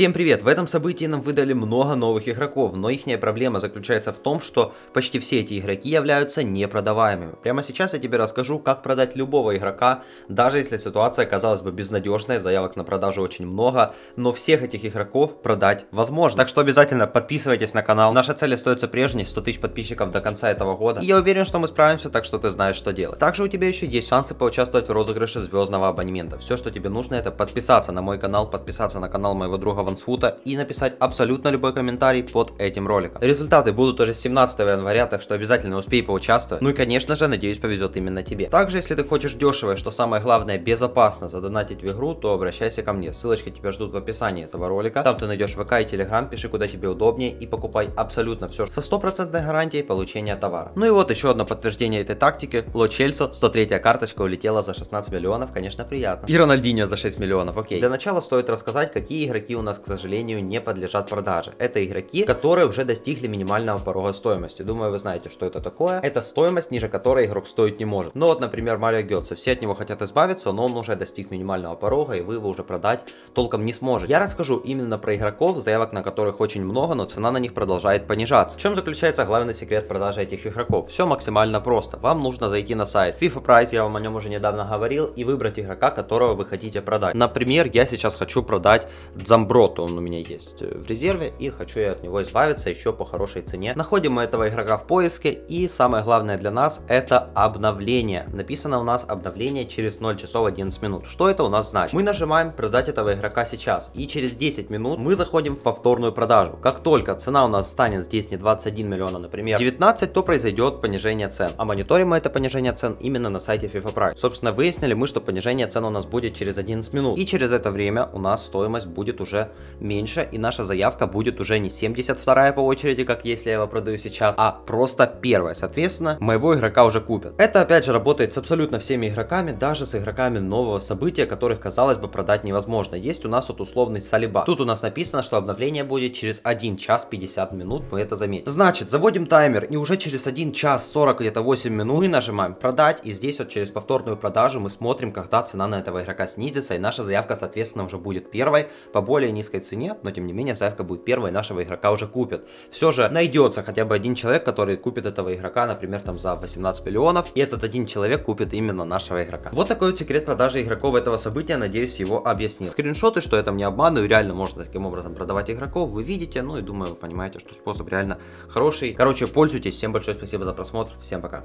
Всем привет! В этом событии нам выдали много новых игроков, но их проблема заключается в том, что почти все эти игроки являются непродаваемыми. Прямо сейчас я тебе расскажу, как продать любого игрока, даже если ситуация казалась бы безнадежная, заявок на продажу очень много, но всех этих игроков продать возможно. Так что обязательно подписывайтесь на канал, наша цель остается прежней, 100 тысяч подписчиков до конца этого года. И я уверен, что мы справимся, так что ты знаешь, что делать. Также у тебя еще есть шансы поучаствовать в розыгрыше звездного абонемента. Все, что тебе нужно, это подписаться на мой канал, подписаться на канал моего друга Равенсфута и написать абсолютно любой комментарий под этим роликом. Результаты будут уже 17 января, так что обязательно успей поучаствовать. Ну и конечно же, надеюсь повезет именно тебе. Также, если ты хочешь дешево и, что самое главное, безопасно задонатить в игру, то обращайся ко мне, ссылочки тебя ждут в описании этого ролика. Там ты найдешь ВК и Телеграм, пиши куда тебе удобнее и покупай абсолютно все со стопроцентной гарантией получения товара. Ну и вот еще одно подтверждение этой тактики. Ло Чельсо, 103 карточка улетела за 16 миллионов, конечно приятно. И Рональдиньо за 6 миллионов, окей. Для начала стоит рассказать, какие игроки у нас к сожалению, не подлежат продаже. Это игроки, которые уже достигли минимального порога стоимости. Думаю, вы знаете, что это такое. Это стоимость, ниже которой игрок стоить не может. Ну вот, например, Марио Гетса. Все от него хотят избавиться, но он уже достиг минимального порога, и вы его уже продать толком не сможете. Я расскажу именно про игроков, заявок на которых очень много, но цена на них продолжает понижаться. В чем заключается главный секрет продажи этих игроков? Все максимально просто. Вам нужно зайти на сайт FIFA Price, я вам о нем уже недавно говорил, и выбрать игрока, которого вы хотите продать. Например, я сейчас хочу продать Дзамбро Гроту он у меня есть э, в резерве, и хочу я от него избавиться еще по хорошей цене. Находим мы этого игрока в поиске, и самое главное для нас это обновление. Написано у нас обновление через 0 часов 11 минут. Что это у нас значит? Мы нажимаем продать этого игрока сейчас, и через 10 минут мы заходим в повторную продажу. Как только цена у нас станет здесь не 21 миллиона, например, 19, то произойдет понижение цен. А мониторим мы это понижение цен именно на сайте FIFA Price. Собственно, выяснили мы, что понижение цен у нас будет через 11 минут. И через это время у нас стоимость будет уже меньше, и наша заявка будет уже не 72 по очереди, как если я его продаю сейчас, а просто первая. Соответственно, моего игрока уже купят. Это опять же работает с абсолютно всеми игроками, даже с игроками нового события, которых, казалось бы, продать невозможно. Есть у нас вот условный Салиба. Тут у нас написано, что обновление будет через 1 час 50 минут, мы это заметим. Значит, заводим таймер, и уже через 1 час 40 где-то 8 минут мы нажимаем продать, и здесь вот через повторную продажу мы смотрим, когда цена на этого игрока снизится, и наша заявка, соответственно, уже будет первой по более низкой цене, но тем не менее заявка будет первой, нашего игрока уже купят. Все же найдется хотя бы один человек, который купит этого игрока, например, там за 18 миллионов, и этот один человек купит именно нашего игрока. Вот такой вот секрет продажи игроков этого события, надеюсь, его объяснил. Скриншоты, что я там не обманываю, реально можно таким образом продавать игроков, вы видите, ну и думаю, вы понимаете, что способ реально хороший. Короче, пользуйтесь, всем большое спасибо за просмотр, всем пока.